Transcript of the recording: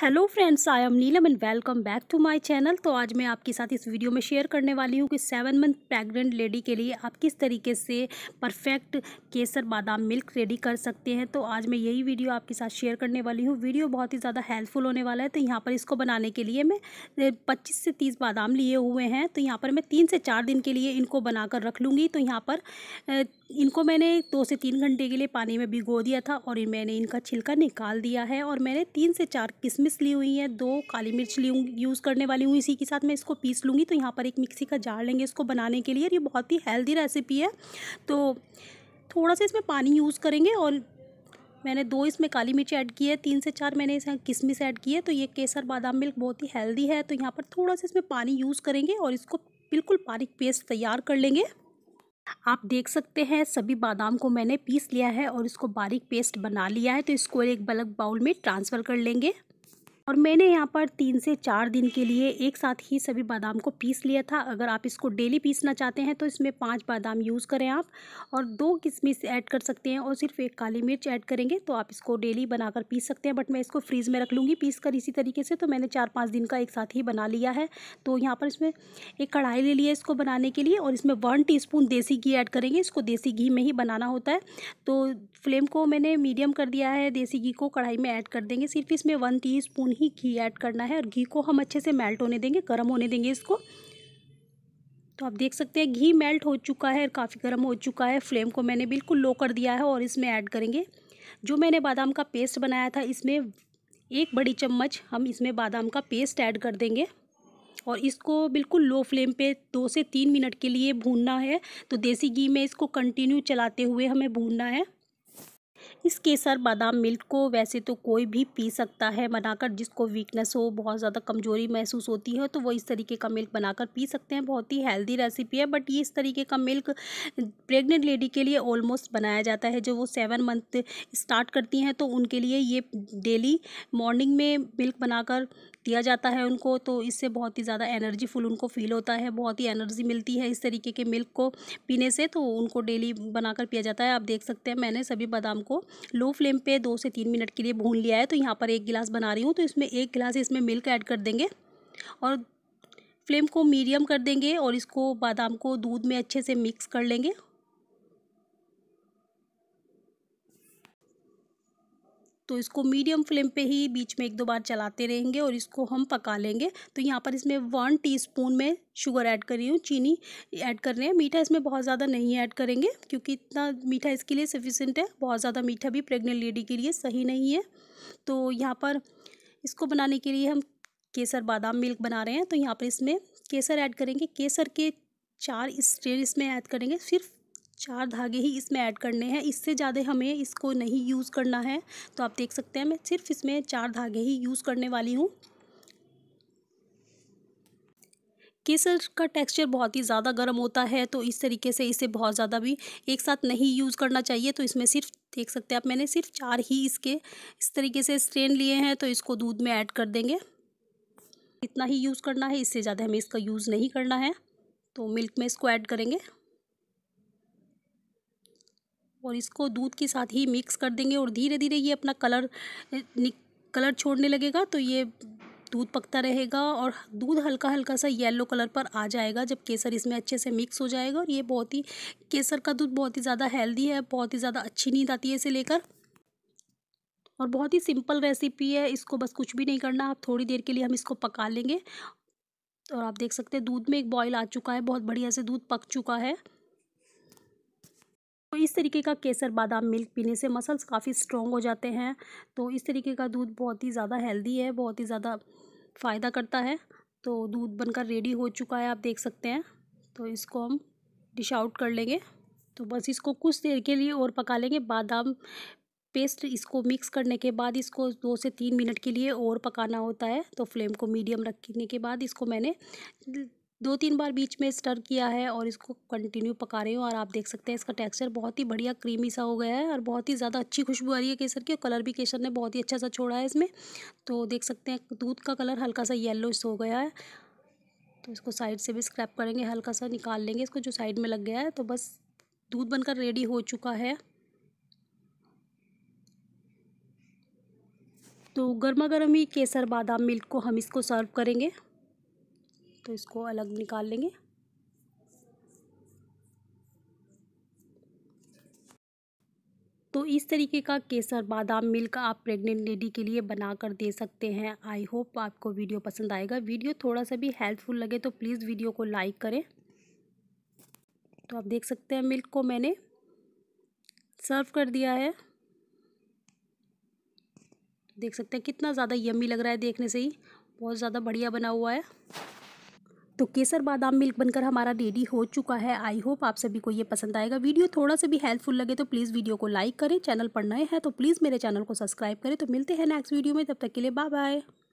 hello friends I am Neelam and welcome back to my channel तो आज मैं आपके साथ इस वीडियो में शेयर करने वाली हूँ कि सेवन मंथ प्रेग्नेंट लेडी के लिए आप किस तरीके से परफेक्ट केसर बादाम मिल्क रेडी कर सकते हैं तो आज मैं यही वीडियो आपके साथ शेयर करने वाली हूँ वीडियो बहुत ही ज़्यादा हेल्पफुल होने वाला है तो यहाँ पर इसको बनाने के लिए मैं पच्चीस से तीस बादाम लिए हुए हैं तो यहाँ पर मैं तीन से चार दिन के लिए इनको बनाकर रख लूँगी तो यहाँ पर इनको मैंने दो से तीन घंटे के लिए पानी में भिगो दिया था और मैंने इनका छिलका निकाल दिया है और मैंने तीन से चार किस्में किशमिश ली हुई है दो काली मिर्च ली यूज़ करने वाली हूँ इसी के साथ मैं इसको पीस लूँगी तो यहाँ पर एक मिक्सी का जार लेंगे इसको बनाने के लिए और ये बहुत ही हेल्दी रेसिपी है तो थोड़ा सा इसमें पानी यूज़ करेंगे और मैंने दो इसमें काली मिर्च ऐड की है तीन से चार मैंने इसमें किशमिश ऐड की है तो ये केसर बादाम मिल्क बहुत ही हेल्दी है तो यहाँ पर थोड़ा सा इसमें पानी यूज़ करेंगे और इसको बिल्कुल बारीक पेस्ट तैयार कर लेंगे आप देख सकते हैं सभी बादाम को मैंने पीस लिया है और इसको बारीक पेस्ट बना लिया है तो इसको एक बल्क बाउल में ट्रांसफ़र कर लेंगे और मैंने यहाँ पर तीन से चार दिन के लिए एक साथ ही सभी बादाम को पीस लिया था अगर आप इसको डेली पीसना चाहते हैं तो इसमें पाँच बादाम यूज़ करें आप और दो किशमिश ऐड कर सकते हैं और सिर्फ एक काली मिर्च ऐड करेंगे तो आप इसको डेली बनाकर पीस सकते हैं बट मैं इसको फ्रीज़ में रख लूँगी पीस कर इसी तरीके से तो मैंने चार पाँच दिन का एक साथ ही बना लिया है तो यहाँ पर इसमें एक कढ़ाई ले लिया इसको बनाने के लिए और इसमें वन टी देसी घी ऐड करेंगे इसको देसी घी में ही बनाना होता है तो फ्लेम को मैंने मीडियम कर दिया है देसी घी को कढ़ाई में ऐड कर देंगे सिर्फ इसमें वन टी ही घी ऐड करना है और घी को हम अच्छे से मेल्ट होने देंगे गर्म होने देंगे इसको तो आप देख सकते हैं घी मेल्ट हो चुका है और काफ़ी गर्म हो चुका है फ्लेम को मैंने बिल्कुल लो कर दिया है और इसमें ऐड करेंगे जो मैंने बादाम का पेस्ट बनाया था इसमें एक बड़ी चम्मच हम इसमें बादाम का पेस्ट ऐड कर देंगे और इसको बिल्कुल लो फ्लेम पे दो से तीन मिनट के लिए भूनना है तो देसी घी में इसको कंटिन्यू चलाते हुए हमें भूनना है इस केसर बादाम मिल्क को वैसे तो कोई भी पी सकता है बनाकर जिसको वीकनेस हो बहुत ज़्यादा कमज़ोरी महसूस होती है तो वो इस तरीके का मिल्क बनाकर पी सकते हैं बहुत ही हेल्दी रेसिपी है बट ये इस तरीके का मिल्क प्रेग्नेंट लेडी के लिए ऑलमोस्ट बनाया जाता है जो वो सेवन मंथ स्टार्ट करती हैं तो उनके लिए ये डेली मॉर्निंग में मिल्क बनाकर दिया जाता है उनको तो इससे बहुत ही ज़्यादा एनर्जी फुल उनको फील होता है बहुत ही एनर्जी मिलती है इस तरीके के मिल्क को पीने से तो उनको डेली बनाकर पिया जाता है आप देख सकते हैं मैंने सभी बादाम को लो फ्लेम पे दो से तीन मिनट के लिए भून लिया है तो यहाँ पर एक गिलास बना रही हूँ तो इसमें एक गिलास इसमें मिल्क ऐड कर देंगे और फ्लेम को मीडियम कर देंगे और इसको बादाम को दूध में अच्छे से मिक्स कर लेंगे तो इसको मीडियम फ्लेम पे ही बीच में एक दो बार चलाते रहेंगे और इसको हम पका लेंगे तो यहाँ पर इसमें वन टीस्पून में शुगर ऐड कर रही हूँ चीनी ऐड कर रहे हैं मीठा इसमें बहुत ज़्यादा नहीं ऐड करेंगे क्योंकि इतना मीठा इसके लिए सफिशेंट है बहुत ज़्यादा मीठा भी प्रेग्नेंट लेडी के लिए सही नहीं है तो यहाँ पर इसको बनाने के लिए हम केसर बादाम मिल्क बना रहे हैं तो यहाँ पर इसमें केसर ऐड करेंगे केसर के चार स्ट्रेन इसमें ऐड करेंगे सिर्फ चार धागे ही इसमें ऐड करने हैं इससे ज़्यादा हमें इसको नहीं यूज़ करना है तो आप देख सकते हैं मैं सिर्फ इसमें चार धागे ही यूज़ करने वाली हूँ केसर का टेक्सचर बहुत ही ज़्यादा गर्म होता है तो इस तरीके से इसे बहुत ज़्यादा भी एक साथ नहीं यूज़ करना चाहिए तो इसमें सिर्फ देख सकते हैं आप मैंने सिर्फ चार ही इसके इस तरीके से स्ट्रेन लिए हैं तो इसको दूध में ऐड कर देंगे इतना ही यूज़ करना है इससे ज़्यादा हमें इसका यूज़ नहीं करना है तो मिल्क में इसको ऐड करेंगे और इसको दूध के साथ ही मिक्स कर देंगे और धीरे धीरे ये अपना कलर कलर छोड़ने लगेगा तो ये दूध पकता रहेगा और दूध हल्का हल्का सा येलो कलर पर आ जाएगा जब केसर इसमें अच्छे से मिक्स हो जाएगा और ये बहुत ही केसर का दूध बहुत ही ज़्यादा हेल्दी है बहुत ही ज़्यादा अच्छी नींद आती है इसे लेकर और बहुत ही सिंपल रेसिपी है इसको बस कुछ भी नहीं करना आप थोड़ी देर के लिए हम इसको पका लेंगे और आप देख सकते हैं दूध में एक बॉयल आ चुका है बहुत बढ़िया से दूध पक चुका है इस तरीके का केसर बादाम मिल्क पीने से मसल्स काफ़ी स्ट्रॉन्ग हो जाते हैं तो इस तरीके का दूध बहुत ही ज़्यादा हेल्दी है बहुत ही ज़्यादा फ़ायदा करता है तो दूध बनकर रेडी हो चुका है आप देख सकते हैं तो इसको हम डिश आउट कर लेंगे तो बस इसको कुछ देर के लिए और पका लेंगे बादाम पेस्ट इसको मिक्स करने के बाद इसको दो से तीन मिनट के लिए और पकाना होता है तो फ्लेम को मीडियम रखने के बाद इसको मैंने दो तीन बार बीच में स्टर किया है और इसको कंटिन्यू पका रही हूँ और आप देख सकते हैं इसका टेक्सचर बहुत ही बढ़िया क्रीमी सा हो गया है और बहुत ही ज़्यादा अच्छी खुशबू आ रही है केसर की और कलर भी केसर ने बहुत ही अच्छा सा छोड़ा है इसमें तो देख सकते हैं दूध का कलर हल्का सा येलो हो गया है तो इसको साइड से भी स्क्रैप करेंगे हल्का सा निकाल लेंगे इसको जो साइड में लग गया है तो बस दूध बनकर रेडी हो चुका है तो गर्मा गर्म ही केसर बादाम मिल्क को हम इसको सर्व करेंगे तो इसको अलग निकाल लेंगे तो इस तरीके का केसर बादाम मिल्क आप प्रेग्नेंट लेडी के लिए बनाकर दे सकते हैं आई होप आपको वीडियो पसंद आएगा वीडियो थोड़ा सा भी हेल्पफुल लगे तो प्लीज़ वीडियो को लाइक करें तो आप देख सकते हैं मिल्क को मैंने सर्व कर दिया है देख सकते हैं कितना ज़्यादा यम्मी लग रहा है देखने से ही बहुत ज़्यादा बढ़िया बना हुआ है तो केसर बादाम मिल्क बनकर हमारा रेडी हो चुका है आई होप आप सभी को ये पसंद आएगा वीडियो थोड़ा सा भी हेल्पफुल लगे तो प्लीज़ वीडियो को लाइक करें चैनल पर नए हैं तो प्लीज़ मेरे चैनल को सब्सक्राइब करें तो मिलते हैं नेक्स्ट वीडियो में तब तक के लिए बाय बाय